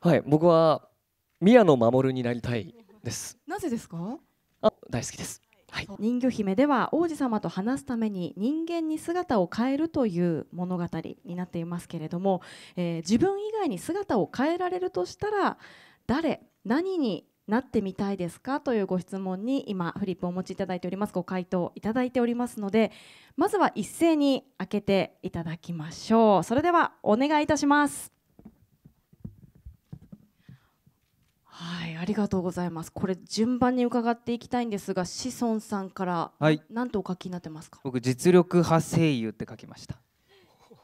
はい、僕は宮野守になりたいです。なぜですか？あ、大好きです。はい、人魚姫では王子様と話すために人間に姿を変えるという物語になっていますけれども、えー、自分以外に姿を変えられるとしたら誰何になってみたいですかというご質問に今フリップをお持ちいただいておりますご回答いただいておりますのでまずは一斉に開けていただきましょうそれではお願いいたしますはい、ありがとうございます。これ順番に伺っていきたいんですが、志尊さんからんとお書きになってますか。僕実力派声優って書きました。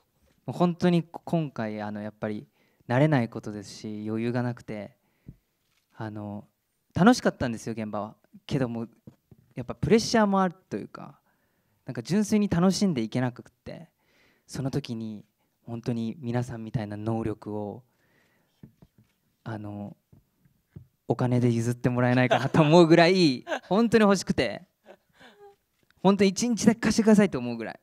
もう本当に今回あのやっぱり慣れないことですし余裕がなくて、あの楽しかったんですよ現場は。けどもやっぱプレッシャーもあるというか、なんか純粋に楽しんでいけなくって、その時に本当に皆さんみたいな能力をあのお金で譲ってもらえないかなと思うぐらい本当に欲しくて本当に1日だけ貸してくださいと思うぐらい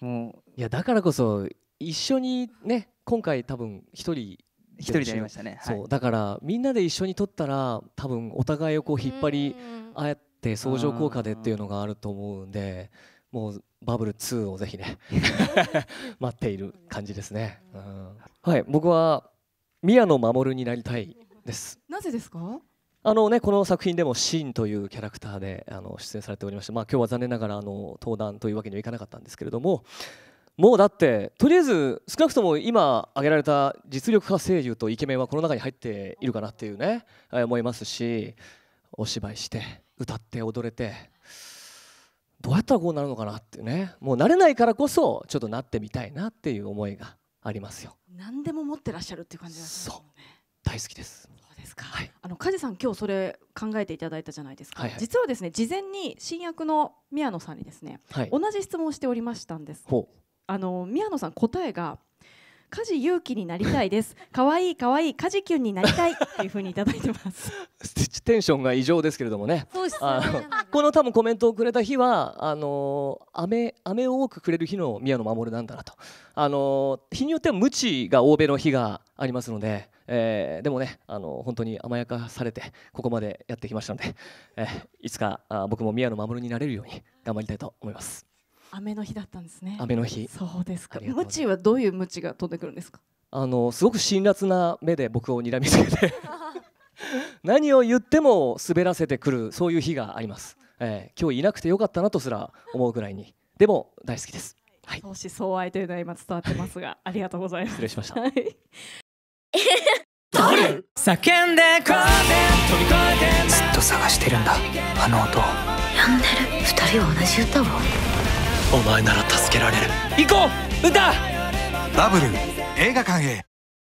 もういやだからこそ一緒にね今回多分一人一人でやりましたね、はい、そうだからみんなで一緒に撮ったら多分お互いをこう引っ張りあって相乗効果でっていうのがあると思うんでもうバブル2をぜひね 待っている感じですね、うん、はい僕は宮野真守になりたいですなぜですかあのね、この作品でもシーンというキャラクターであの出演されておりまして、まあ、今日は残念ながらあの登壇というわけにはいかなかったんですけれどももうだってとりあえず少なくとも今挙げられた実力派声優とイケメンはこの中に入っているかなっていうね思いますしお芝居して歌って踊れてどうやったらこうなるのかなっていうねもう慣れないからこそちょっとなってみたいなっていう思いがありますよ。何でも持ってらっしゃるっていう感じなんですね。大好きです。梶さん今日それ考えていただいたじゃないですか、はいはい、実はですね事前に新役の宮野さんにですね、はい、同じ質問をしておりましたんですあの宮野さん答えが梶勇気になりたいです。可愛い可愛いい梶キュンになりたいっていう風にいただいてます。テンションが異常ですけれどもね。そうですこの多分コメントをくれた日はあの雨雨を多くくれる日の宮野守なんだなと。あの日によっては無知が欧米の日がありますので。えー、でもねあの本当に甘やかされてここまでやってきましたので、えー、いつかあ僕も宮野真守になれるように頑張りたいと思います雨の日だったんですね雨の日そうですかムチはどういうムチが飛んでくるんですかあのすごく辛辣な目で僕を睨みつけて 何を言っても滑らせてくるそういう日があります、えー、今日いなくてよかったなとすら思うぐらいにでも大好きです、はい、相思相愛というのは今伝わってますがありがとうございます失礼しました、はい、叫んでこう飛び越えてずっと探してるんだあの音をやんでる二人は同じ歌をお前なら助けられる行こう歌ダブル映画館へ